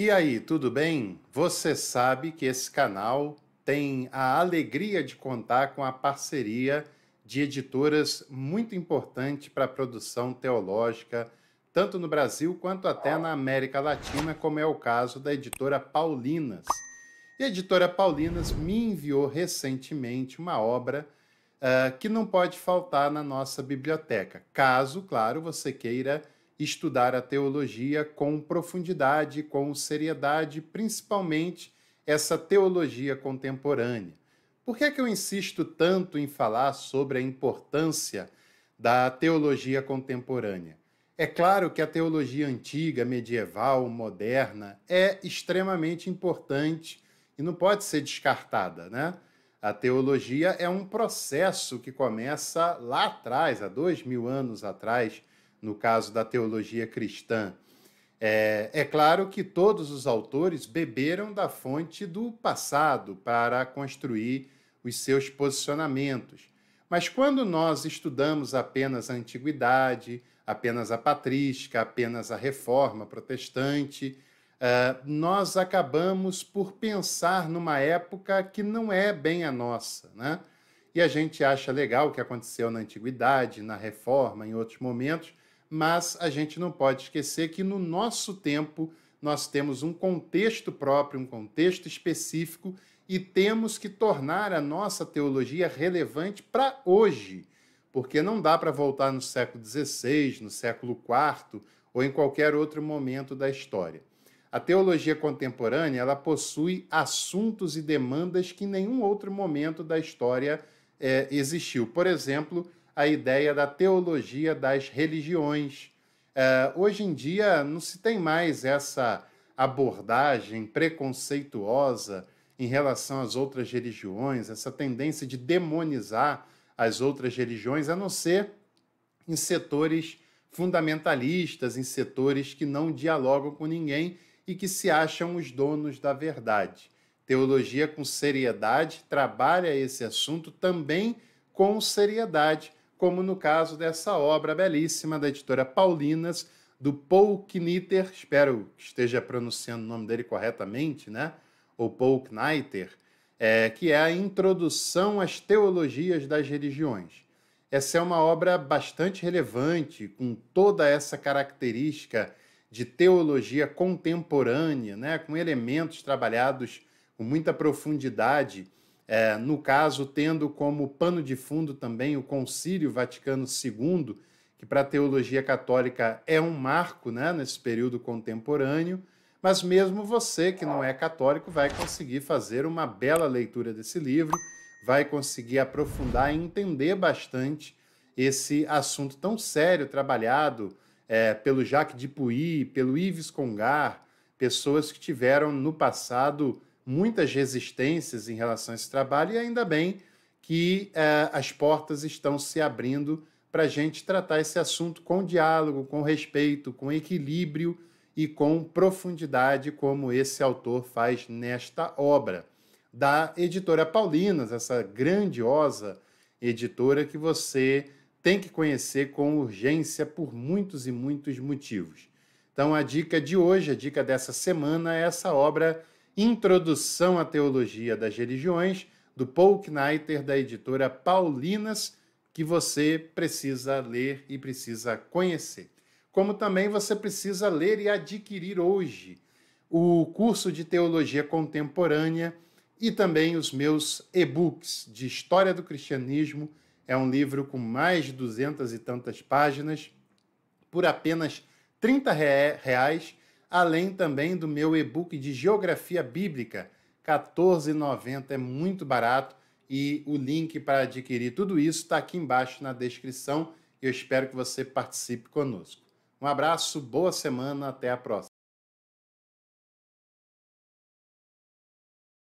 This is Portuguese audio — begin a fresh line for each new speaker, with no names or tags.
E aí, tudo bem? Você sabe que esse canal tem a alegria de contar com a parceria de editoras muito importante para a produção teológica, tanto no Brasil quanto até na América Latina, como é o caso da editora Paulinas. E a editora Paulinas me enviou recentemente uma obra uh, que não pode faltar na nossa biblioteca, caso, claro, você queira estudar a teologia com profundidade, com seriedade, principalmente essa teologia contemporânea. Por que é que eu insisto tanto em falar sobre a importância da teologia contemporânea? É claro que a teologia antiga, medieval, moderna é extremamente importante e não pode ser descartada, né? A teologia é um processo que começa lá atrás, há dois mil anos atrás, no caso da teologia cristã. É, é claro que todos os autores beberam da fonte do passado para construir os seus posicionamentos. Mas quando nós estudamos apenas a Antiguidade, apenas a Patrística, apenas a Reforma Protestante, é, nós acabamos por pensar numa época que não é bem a nossa. Né? E a gente acha legal o que aconteceu na Antiguidade, na Reforma, em outros momentos, mas a gente não pode esquecer que no nosso tempo nós temos um contexto próprio, um contexto específico e temos que tornar a nossa teologia relevante para hoje, porque não dá para voltar no século XVI, no século IV ou em qualquer outro momento da história. A teologia contemporânea ela possui assuntos e demandas que em nenhum outro momento da história é, existiu. Por exemplo, a ideia da teologia das religiões. É, hoje em dia não se tem mais essa abordagem preconceituosa em relação às outras religiões, essa tendência de demonizar as outras religiões, a não ser em setores fundamentalistas, em setores que não dialogam com ninguém e que se acham os donos da verdade. Teologia com seriedade trabalha esse assunto também com seriedade, como no caso dessa obra belíssima da editora Paulinas, do Paul Knitter, espero que esteja pronunciando o nome dele corretamente, né? Ou Paul Knitter, é, que é a Introdução às Teologias das Religiões. Essa é uma obra bastante relevante, com toda essa característica de teologia contemporânea, né? com elementos trabalhados com muita profundidade é, no caso, tendo como pano de fundo também o Concílio Vaticano II, que para a teologia católica é um marco né, nesse período contemporâneo, mas mesmo você que não é católico vai conseguir fazer uma bela leitura desse livro, vai conseguir aprofundar e entender bastante esse assunto tão sério trabalhado é, pelo Jacques Dupuy, pelo Yves Congar, pessoas que tiveram no passado muitas resistências em relação a esse trabalho, e ainda bem que eh, as portas estão se abrindo para a gente tratar esse assunto com diálogo, com respeito, com equilíbrio e com profundidade, como esse autor faz nesta obra. Da editora Paulinas, essa grandiosa editora que você tem que conhecer com urgência por muitos e muitos motivos. Então, a dica de hoje, a dica dessa semana é essa obra Introdução à Teologia das Religiões, do Paul Knighter, da editora Paulinas, que você precisa ler e precisa conhecer. Como também você precisa ler e adquirir hoje o curso de Teologia Contemporânea e também os meus e-books de História do Cristianismo. É um livro com mais de duzentas e tantas páginas, por apenas R$ reais além também do meu e-book de Geografia Bíblica, 14,90, é muito barato e o link para adquirir tudo isso está aqui embaixo na descrição. Eu espero que você participe conosco. Um abraço, boa semana, até a próxima.